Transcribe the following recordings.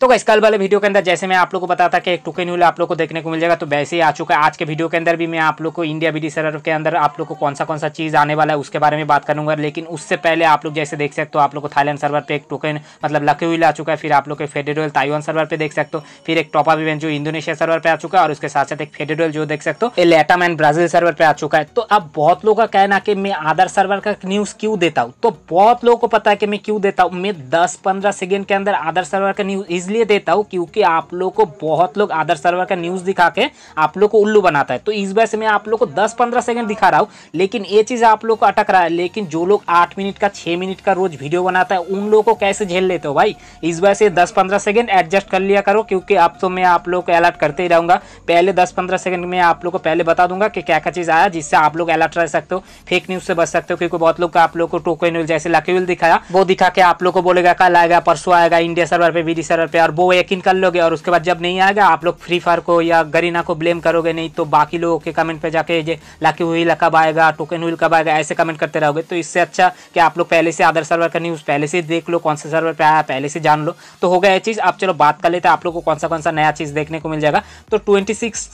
तो गाइस कल वाले वीडियो के अंदर जैसे मैं आप लोगों को बताता कि एक टोकन यूल आप लोग को देखने को मिल जाएगा तो वैसे ही आ चुका है आज के वीडियो के अंदर भी मैं आप लोग को इंडिया बी सर्वर के अंदर आप लोग को कौन सा कौन सा चीज़ आने वाला है उसके बारे में बात करूंगा लेकिन उससे पहले आप लोग जैसे देख सकते हो आप लोग को थाईलैंड सर्वर पर एक टोकन मतलब लकी हुई आ चुका है फिर आप लोग फेडरल फेडेरल ताइवान सर्वर पर देख सकते हो फिर एक टॉप अप इवेंट जो इंडोनेशिया सर्वर पर आ चुका है और उसके साथ साथ एक फेडेरल जो देख सकते हो लेटाम एंड ब्राजील सर्वर पर आ चुका है तो अब बहुत लोगों का कहना कि मैं आधार सर्वर का न्यूज़ क्यों देता हूँ तो बहुत लोगों को पता है कि मैं क्यों देता हूँ मैं दस पंद्रह सेकेंड के अंदर आधार सर्वर का न्यूज़ इसलिए देता हूँ क्योंकि आप लोग को बहुत लोग आदर सर्वर का न्यूज़ दिखा के आप लोग को उल्लू बनाता है तो इस वजह से मैं आप लोग को दस पंद्रह सेकंड दिखा रहा हूँ लेकिन ये चीज़ आप लोग को अटक रहा है लेकिन जो लोग आठ मिनट का छह मिनट का रोज़ वीडियो बनाता है उन लोगों को कैसे झेल लेते हो भाई इस वजह से दस पंद्रह सेकेंड एडजस्ट कर लिया करो क्योंकि अब तो मैं आप लोग को अलर्ट करते ही रहूंगा पहले दस पंद्रह सेकंड में आप लोग को पहले बता दूंगा कि क्या क्या चीज़ आया जिससे आप लोग अलर्ट रह सकते हो फेक न्यूज़ से बच सकते हो क्योंकि बहुत लोग आप लोग को टोकन जैसे लकी दिखाया वो दिखा के आप लोग को बोलेगा कल आएगा परसों आएगा इंडिया सर्वर पर बीडी सर्वर पे पे और वो यकीन कर लोगे और उसके बाद जब नहीं आएगा आप लोग फ्री फायर को या गरीना को ब्लेम करोगे नहीं तो बाकी लोगों के कमेंट पे जाके ये लाकी हुई कब आएगा टोकन हुई कब आएगा ऐसे कमेंट करते रहोगे तो इससे अच्छा कि आप लोग पहले से अदर सर्वर का न्यूज़ पहले से देख लो कौन सा सर्वर पर आया पहले से जान लो तो हो गया ये चीज़ आप चलो बात कर लेते हैं आप लोग को कौन सा कौन सा नया चीज़ देखने को मिल जाएगा तो ट्वेंटी सिक्स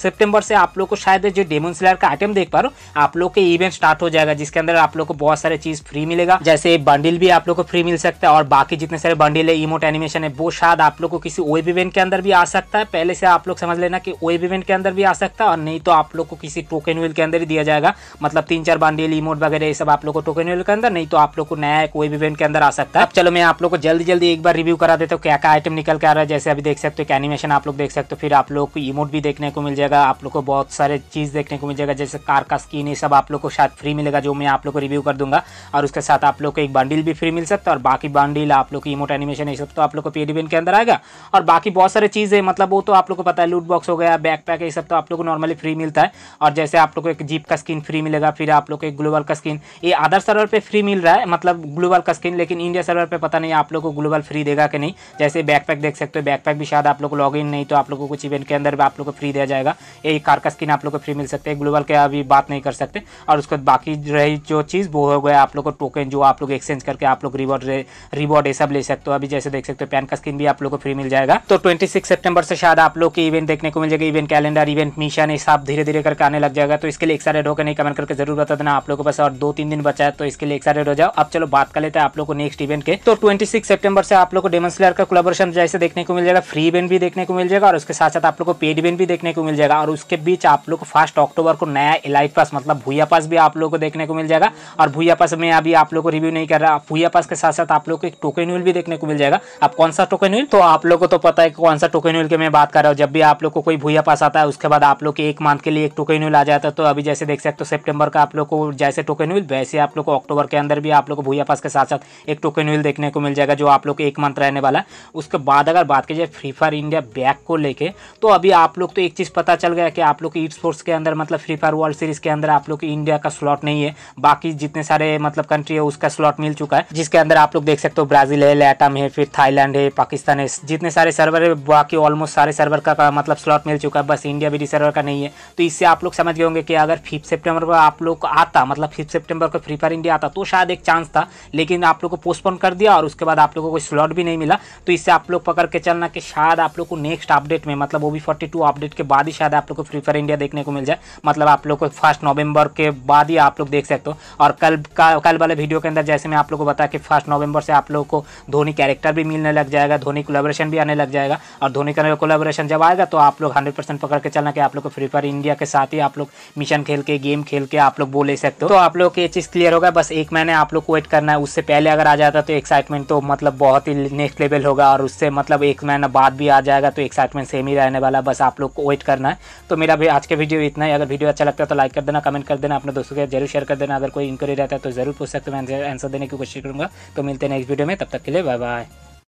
से आप लोग को शायद जो डेमन सिलर का आइटम देख पा रहे हो आप लोग के इवेंट स्टार्ट हो जाएगा जिसके अंदर आप लोग को बहुत सारे चीज़ फ्री मिलेगा जैसे बंडिल भी आप लोग को फ्री मिल सकता है और बाकी जितने सारे बंडिल है इमोट एनिमेशन है वो शायद आप लोग को किसी वेब इवेंट के अंदर भी आ सकता है पहले से आप लोग समझ लेना कि वेब इवेंट के अंदर भी आ सकता है और नहीं तो आप लोग को किसी टोकन व्हील के अंदर ही दिया जाएगा मतलब तीन चार बांडेल इमोट वगैरह ये सब आप लोग को टोकन व्हील के अंदर नहीं तो आप लोग को नया एक वेब इवेंट के अंदर आ सकता है अब चलो मैं आप लोग को जल्दी जल्दी एक बार रिव्यू करा देता हूँ क्या क्या आइटम निकल के आ रहा है जैसे अभी देख सकते हो एनिमेशन आप लोग देख सकते हो फिर आप लोग को इमोट भी देखने को मिल जाएगा आप लोग को बहुत सारे चीज़ देखने को मिल जाएगा जैसे कार का स्किन ये सब आप लोग को शायद फ्री मिलेगा जो मैं आप लोग को रिव्यू कर दूंगा और उसके साथ आप लोग को एक बंडल भी फ्री मिल सकता है और बाकी बंडल आप लोग की इमोट एनिमेशन ये सब तो आप लोग को पेड इवेंट के अंदर आएगा और बाकी बहुत सारे चीज़ें मतलब वो तो आप लोग को पता है लूट बॉक्स हो गया बैकपैक ये सब तो आप लोग को नॉर्मली फ्री मिलता है और जैसे आप लोग को एक जीप का स्किन फ्री मिलेगा फिर आप लोग को एक ग्लोबल का स्किन ये अदर सर्वर पर फ्री मिल रहा है मतलब ग्लोबल का स्किन लेकिन इंडिया सर्वर पर पता नहीं आप लोग को ग्लोबल फ्री देगा कि नहीं जैसे पैक देख सकते हो बैकपैक भी शायद आप लोग को लॉग इन नहीं तो आप लोग को कुछ इवेंट के अंदर भी आप लोग को फ्री दिया जाएगा ये कार का स्किन आप लोग को फ्री मिल सकते हैं ग्लोबल के अभी बात नहीं कर सकते और उसके बाकी रही जो चीज़ वो हो गया आप लोग को टोकन जो आप लोग एक्सचेंज करके आप लोग रिवॉर्ड रिवॉर्ड ये सब ले सकते हो अभी जैसे देख सकते हो पैन का स्किन भी आप लोग को फ्री भी मिल जाएगा तो ट्वेंटी सिक्स सेप्टेम्बर से शायद आप लोग के इवेंट देखने को मिल जाएगा इवेंट कैलेंडर इवेंट मिशन ये सब धीरे धीरे करके आने लग जाएगा तो इसके लिए एक्साइटेड होकर नहीं कमेंट करके जरूर बता देना आप लोगों को बस और दो तीन दिन बचा है तो इसके लिए एक्साइटेड हो जाओ अब चलो बात कर लेते हैं आप लोग को नेक्स्ट इवेंट के तो ट्वेंटी सिक्स सेप्टेम्बर से आप लोग को डेमोसलर का कोलाबोरेशन जैसे देखने को मिल जाएगा फ्री इवेंट भी देखने को मिल जाएगा और उसके साथ साथ आप लोग को पेड इवेंट भी देखने को मिल जाएगा और उसके बीच आप लोग को फर्स्ट अक्टूबर को नया इलाइट पास मतलब भूया पास भी आप लोग को देखने को मिल जाएगा और भूया पास में अभी आप लोग को रिव्यू नहीं कर रहा भूया पास के साथ साथ आप लोग को एक टोकन व्हील भी देखने को मिल जाएगा आप कौन सा टोकन व्हील तो आप आप लोग को तो पता है कौन सा टोकन के मैं बात कर रहा हूँ जब भी आप लोग को कोई भूया पास आता है उसके बाद आप लोग के एक मंथ के लिए एक टोकन व्हील आ जाता है तो अभी जैसे देख सकते हो सेप्टेम्बर का आप लोग को जैसे टोकन व्हील वैसे आप लोग को अक्टूबर के अंदर भी आप लोग को भूया पास के साथ साथ एक टोकन व्हील देखने को मिल जाएगा जो आप लोग एक मंथ रहने वाला है उसके बाद अगर बात की जाए फ्री फायर इंडिया बैक को लेकर तो अभी आप लोग तो एक चीज़ पता चल गया कि आप लोग ईट स्पोर्ट्स के अंदर मतलब फ्री फायर वर्ल्ड सीरीज़ के अंदर आप लोग की इंडिया का स्लॉट नहीं है बाकी जितने सारे मतलब कंट्री है उसका स्लॉट मिल चुका है जिसके अंदर आप लोग देख सकते हो ब्राजील है लैटम है फिर थाईलैंड है पाकिस्तान है जितने सारे सर्वर है बाकी ऑलमोस्ट सारे सर्वर का, का मतलब स्लॉट मिल चुका है बस इंडिया बी सर्वर का नहीं है तो इससे आप लोग समझ गए होंगे कि अगर फिफ्थ सेप्टेम्बर को आप लोग को आता मतलब फिफ्थ सेप्टेम्बर को फ्री फायर इंडिया आता तो शायद एक चांस था लेकिन आप लोग को पोस्टपोन कर दिया और उसके बाद आप लोग को कोई स्लॉट भी नहीं मिला तो इससे आप लोग पकड़ के चलना कि शायद आप लोग को नेक्स्ट अपडेट में मतलब वो भी फोर्टी टू अपडेट के बाद ही शायद आप लोग को फ्री फायर इंडिया देखने को मिल जाए मतलब आप लोग को फर्स्ट नवंबर के बाद ही आप लोग देख सकते हो और कल का कल वाले वीडियो के अंदर जैसे मैं आप लोग को बताया कि फर्स्ट नवंबर से आप लोग को धोनी कैरेक्टर भी मिलने लग जाएगा धोनी कोलेबरेशन कोलेबोरेशन भी आने लग जाएगा और धोनी का कोलेबोरेशन जब आएगा तो आप लोग हंड्रेड परसेंट पकड़ के चलना कि आप लोग को फ्री फायर इंडिया के साथ ही आप लोग मिशन खेल के गेम खेल के आप लोग बोल ले सकते हो तो आप लोग ये चीज़ क्लियर होगा बस एक महीने आप लोग को वेट करना है उससे पहले अगर आ जाता तो एक्साइटमेंट तो मतलब बहुत ही नेक्स्ट लेवल होगा और उससे मतलब एक महीना बाद भी आ जाएगा तो एक्साइटमेंट सेम ही रहने वाला बस आप लोग को वेट करना है तो मेरा भी आज के वीडियो इतना ही अगर वीडियो अच्छा लगता है तो लाइक कर देना कमेंट कर देना अपने दोस्तों के जरूर शेयर कर देना अगर कोई इंक्वारी रहता है तो जरूर पूछ सकते हैं मैं आंसर देने की कोशिश करूँगा तो मिलते हैं नेक्स्ट वीडियो में तब तक के लिए बाय बाय